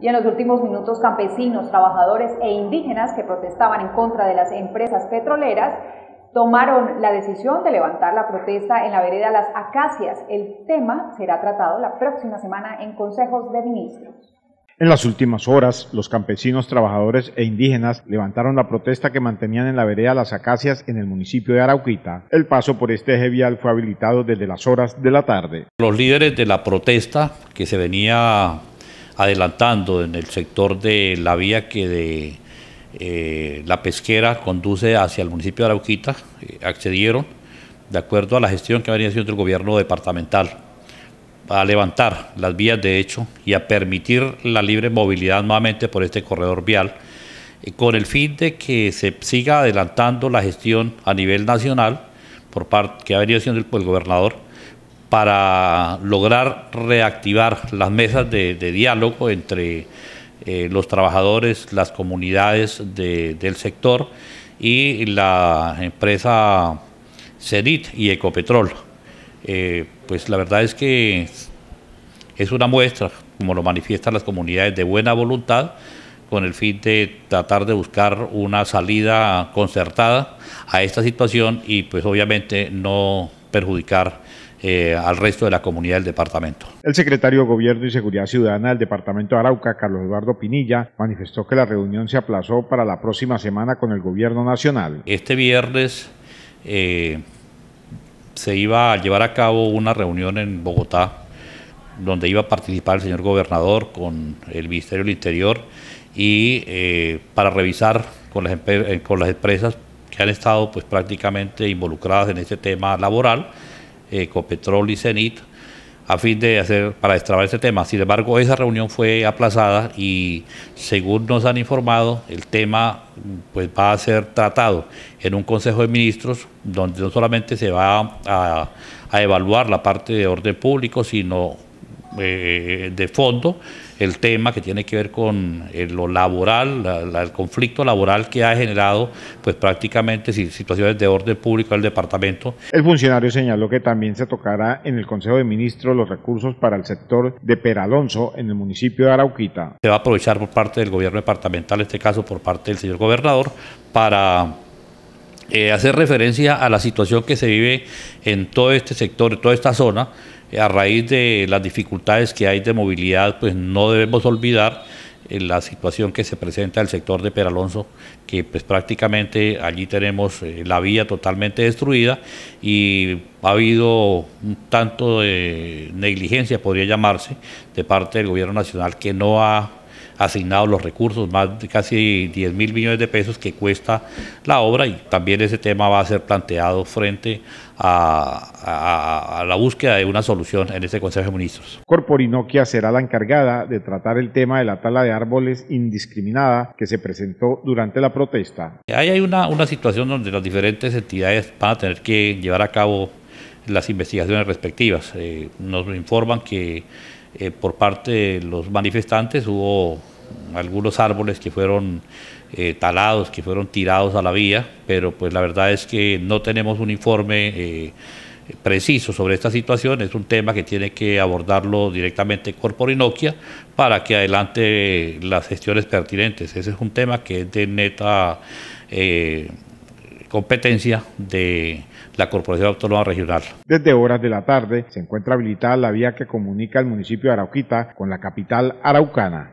Y en los últimos minutos, campesinos, trabajadores e indígenas que protestaban en contra de las empresas petroleras tomaron la decisión de levantar la protesta en la vereda Las Acacias. El tema será tratado la próxima semana en consejos de ministros. En las últimas horas, los campesinos, trabajadores e indígenas levantaron la protesta que mantenían en la vereda Las Acacias en el municipio de Arauquita. El paso por este eje vial fue habilitado desde las horas de la tarde. Los líderes de la protesta que se venía adelantando en el sector de la vía que de eh, la pesquera conduce hacia el municipio de Arauquita, eh, accedieron, de acuerdo a la gestión que venido haciendo el gobierno departamental, a levantar las vías de hecho y a permitir la libre movilidad nuevamente por este corredor vial, eh, con el fin de que se siga adelantando la gestión a nivel nacional, por parte que ha venido haciendo el gobernador, para lograr reactivar las mesas de, diálogo entre eh, los trabajadores, las comunidades del sector y la empresa CEDIT y Ecopetrol. Eh, pues la verdad es que es una muestra, como lo manifiestan las comunidades, de buena voluntad con el fin de tratar de buscar una salida concertada a esta situación y pues obviamente no perjudicar eh, al resto de la comunidad del departamento. El secretario de Gobierno y Seguridad Ciudadana del departamento de Arauca, Carlos Eduardo Pinilla, manifestó que la reunión se aplazó para la próxima semana con el Gobierno Nacional. Este viernes eh, se iba a llevar a cabo una reunión en Bogotá donde iba a participar el señor gobernador con el Ministerio del Interior y eh, para revisar con las, empresas que han estado pues prácticamente involucradas en este tema laboral Ecopetrol y CENIT, a fin de hacer, para destrabar este tema. Sin embargo, esa reunión fue aplazada y según nos han informado, el tema pues, va a ser tratado en un Consejo de Ministros, donde no solamente se va a, a evaluar la parte de orden público, sino eh, de fondo el tema que tiene que ver con eh, lo laboral, el conflicto laboral que ha generado pues prácticamente situaciones de orden público del departamento. El funcionario señaló que también se tocará en el Consejo de Ministros los recursos para el sector de Peralonso en el municipio de Arauquita. Se va a aprovechar por parte del gobierno departamental, en este caso por parte del señor gobernador, para eh, hacer referencia a la situación que se vive en todo este sector, en toda esta zona, a raíz de las dificultades que hay de movilidad, pues no debemos olvidar eh, la situación que se presenta el sector de Peralonso, que pues prácticamente allí tenemos eh, la vía totalmente destruida y ha habido un tanto de negligencia, podría llamarse, de parte del gobierno nacional que no ha asignados los recursos, más de casi 10 mil millones de pesos que cuesta la obra y también ese tema va a ser planteado frente a, la búsqueda de una solución en este Consejo de Ministros. Corporinoquia será la encargada de tratar el tema de la tala de árboles indiscriminada que se presentó durante la protesta. Ahí hay una, situación donde las diferentes entidades van a tener que llevar a cabo las investigaciones respectivas. Eh, nos informan que eh, por parte de los manifestantes hubo algunos árboles que fueron eh, talados, que fueron tirados a la vía, pero pues la verdad es que no tenemos un informe eh, preciso sobre esta situación, es un tema que tiene que abordarlo directamente Corporinoquia para que adelante las gestiones pertinentes. Ese es un tema que es de neta competencia de la Corporación Autónoma Regional. Desde horas de la tarde se encuentra habilitada la vía que comunica el municipio de Arauquita con la capital araucana.